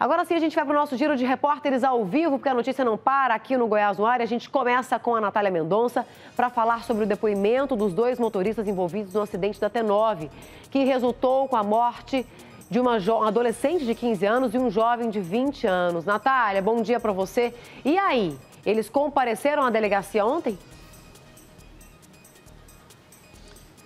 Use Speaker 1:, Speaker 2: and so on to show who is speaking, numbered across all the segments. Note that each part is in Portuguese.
Speaker 1: Agora sim, a gente vai para o nosso giro de repórteres ao vivo, porque a notícia não para aqui no Goiás no Ar. A gente começa com a Natália Mendonça para falar sobre o depoimento dos dois motoristas envolvidos no acidente da T9, que resultou com a morte de uma adolescente de 15 anos e um jovem de 20 anos. Natália, bom dia para você. E aí, eles compareceram à delegacia ontem?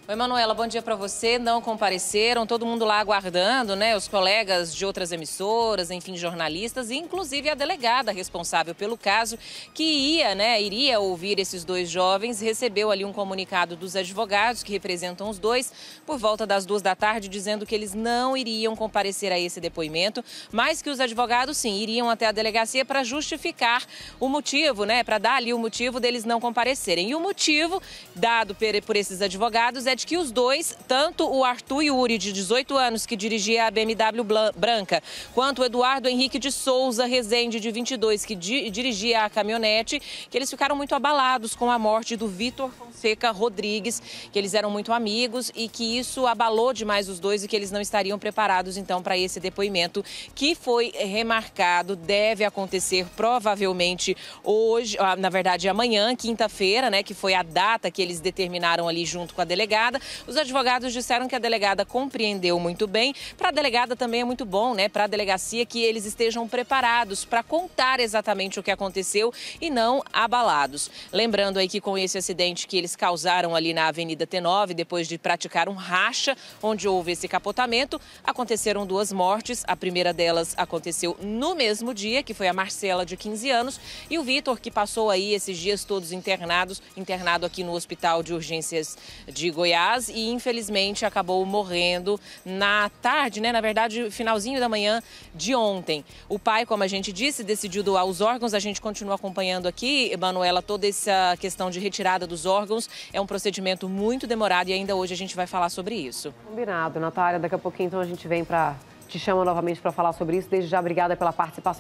Speaker 2: Oi, Manuela, bom dia para você. Não compareceram, todo mundo lá aguardando, né? Os colegas de outras emissoras, enfim, jornalistas, e inclusive a delegada responsável pelo caso, que ia, né, iria ouvir esses dois jovens, recebeu ali um comunicado dos advogados que representam os dois por volta das duas da tarde, dizendo que eles não iriam comparecer a esse depoimento, mas que os advogados, sim, iriam até a delegacia para justificar o motivo, né, para dar ali o motivo deles não comparecerem. E o motivo dado por esses advogados é é de que os dois, tanto o Arthur Yuri, de 18 anos, que dirigia a BMW branca, quanto o Eduardo Henrique de Souza Rezende, de 22, que di dirigia a caminhonete, que eles ficaram muito abalados com a morte do Vitor Fonseca Rodrigues, que eles eram muito amigos e que isso abalou demais os dois e que eles não estariam preparados, então, para esse depoimento que foi remarcado, deve acontecer provavelmente hoje, ah, na verdade, amanhã, quinta-feira, né, que foi a data que eles determinaram ali junto com a delegada delegada. Os advogados disseram que a delegada compreendeu muito bem. Para a delegada também é muito bom, né? Para a delegacia que eles estejam preparados para contar exatamente o que aconteceu e não abalados. Lembrando aí que com esse acidente que eles causaram ali na Avenida T9, depois de praticar um racha onde houve esse capotamento, aconteceram duas mortes. A primeira delas aconteceu no mesmo dia, que foi a Marcela de 15 anos, e o Vitor, que passou aí esses dias todos internados, internado aqui no Hospital de Urgências de Goiás. Goiás e infelizmente acabou morrendo na tarde, né? Na verdade, finalzinho da manhã de ontem. O pai, como a gente disse, decidiu doar os órgãos. A gente continua acompanhando aqui, Emanuela, toda essa questão de retirada dos órgãos. É um procedimento muito demorado e ainda hoje a gente vai falar sobre isso.
Speaker 1: Combinado, Natália. Daqui a pouquinho então a gente vem para te chama novamente para falar sobre isso. Desde já, obrigada pela participação.